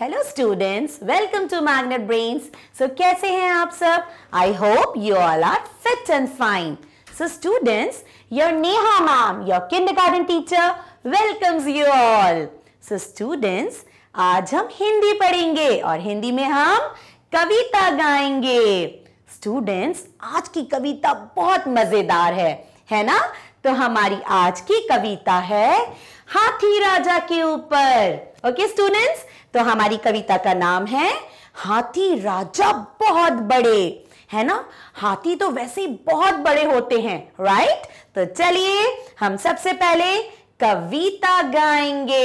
hello students welcome to Magnet Brains so कैसे हैं आप सब I hope you all are fit and fine so students your Neha ma'am your kindergarten teacher welcomes you all so students आज हम हिंदी पढ़ेंगे और हिंदी में हम कविता गाएंगे स्टूडेंट्स आज की कविता बहुत मजेदार है है ना तो हमारी आज की कविता है हाथी राजा के ऊपर ओके स्टूडेंट्स तो हमारी कविता का नाम है हाथी राजा बहुत बड़े है ना हाथी तो वैसे ही बहुत बड़े होते हैं राइट तो चलिए हम सबसे पहले कविता गाएंगे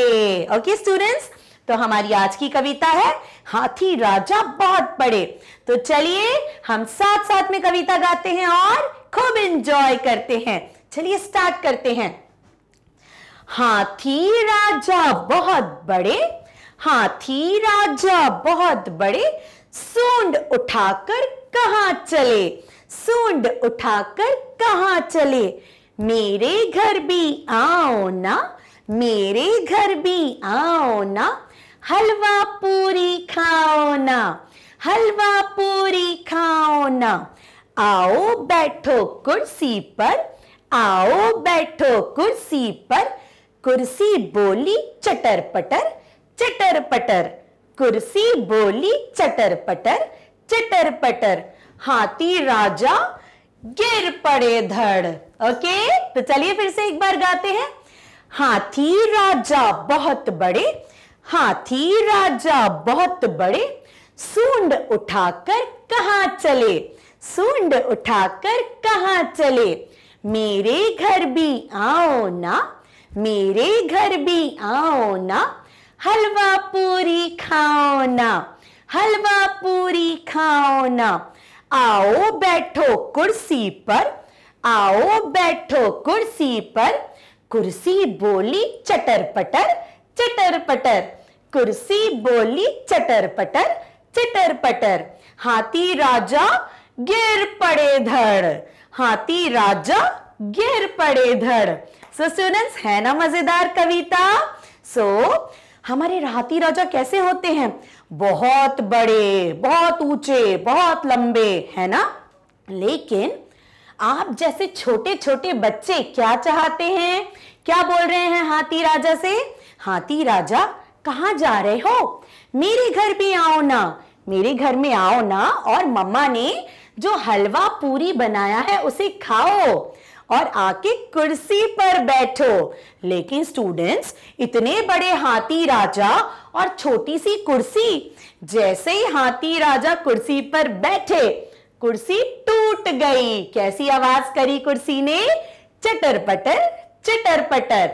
ओके स्टूडेंट्स तो हमारी आज की कविता है हाथी राजा बहुत बड़े तो चलिए हम साथ साथ में कविता गाते हैं और खूब एंजॉय करते हैं चलिए स्टार्ट करते हैं हाथी राजा बहुत बड़े हाथी राजा बहुत बड़े सूंड उठाकर कहा चले सूंड उठाकर कहा चले मेरे घर भी आओ ना मेरे घर भी आओ ना हलवा पूरी खाओ ना हलवा पूरी खाओ ना आओ बैठो कुर्सी पर आओ बैठो कुर्सी पर कुर्सी बोली चटर पटर चटर पटर कुर्सी बोली चटर पटर चटर पटर हाथी राजा गिर पड़े धड़ ओके तो चलिए फिर से एक बार गाते हैं हाथी राजा बहुत बड़े हाथी राजा बहुत बड़े सूंड उठाकर कहा चले सूंड उठाकर कहा चले मेरे घर भी आओ ना मेरे घर भी आओ ना हलवा पूरी खाओ ना हलवा पूरी खाओ ना आओ बैठो कुर्सी पर आओ बैठो कुर्सी पर कुर्सी बोली चटर पटर चटर पटर कुर्सी बोली चटर पटर चटर पटर हाथी राजा गिर पड़े धड़ हाथी राजा गिर पड़े धड़ सो स्टूडेंट्स है ना मजेदार कविता सो so, हमारे राहती राजा कैसे होते हैं बहुत बड़े बहुत ऊंचे बहुत लंबे है ना लेकिन आप जैसे छोटे छोटे बच्चे क्या चाहते हैं क्या बोल रहे हैं हाथी राजा से हाथी राजा कहा जा रहे हो मेरे घर भी आओ ना मेरे घर में आओ ना और मम्मा ने जो हलवा पूरी बनाया है उसे खाओ और आके कुर्सी पर बैठो लेकिन स्टूडेंट्स इतने बड़े हाथी राजा और छोटी सी कुर्सी जैसे ही हाथी राजा कुर्सी पर बैठे कुर्सी टूट गई कैसी आवाज करी कुर्सी ने चटर पटर चटर पटर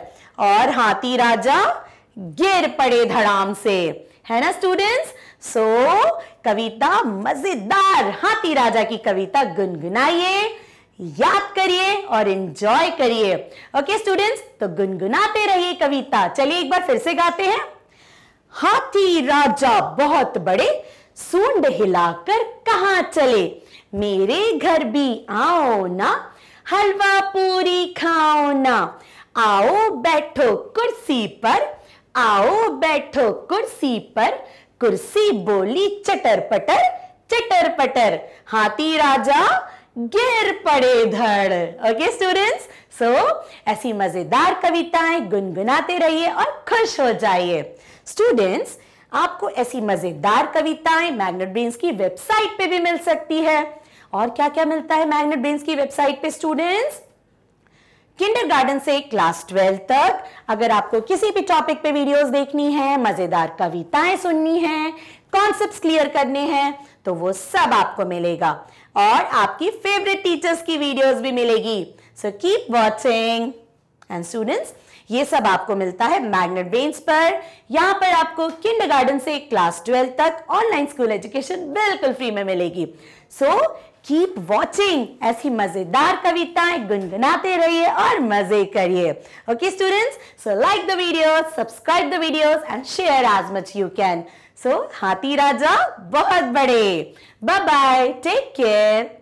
और हाथी राजा गिर पड़े धड़ाम से है ना स्टूडेंट्स सो so, कविता मजेदार हाथी राजा की कविता गुनगुनाइए याद करिए और इंजॉय करिए ओके स्टूडेंट्स तो गुनगुनाते रहिए कविता चलिए एक बार फिर से गाते हैं हाथी राजा बहुत बड़े सूंड हिलाकर कहा चले मेरे घर भी आओ ना हलवा पूरी खाओ ना आओ बैठो कुर्सी पर आओ बैठो कुर्सी पर कुर्सी बोली चटर पटर चटर पटर हाथी राजा गिर पड़े धड़ ओके स्टूडेंट्स सो ऐसी मजेदार कविताएं गुनगुनाते रहिए और खुश हो जाइए स्टूडेंट्स आपको ऐसी मजेदार कविताएं मैग्नेट ब्रेन्स की वेबसाइट पे भी मिल सकती है और क्या क्या मिलता है मैग्नेट ब्रेन्स की वेबसाइट पे स्टूडेंट्स किंडरगार्टन से क्लास ट्वेल्थ तक अगर आपको किसी भी टॉपिक पे वीडियोस देखनी है मजेदार कविताएं सुननी है कॉन्सेप्ट क्लियर करने हैं तो वो सब आपको मिलेगा और आपकी फेवरेट टीचर्स की वीडियोस भी मिलेगी so keep watching and students ये सब आपको मिलता है मैग्नेट वेन्स पर यहाँ पर आपको किंडरगार्टन से क्लास ट्वेल्व तक ऑनलाइन स्कूल एजुकेशन बिल्कुल फ्री में मिलेगी सो कीप वॉचिंग ऐसी मजेदार कविताएं गुनगुनाते रहिए और मजे करिए okay students so like the video subscribe the video and share as much you can so हाथी राजा बहुत बड़े बाय बाय टेक केयर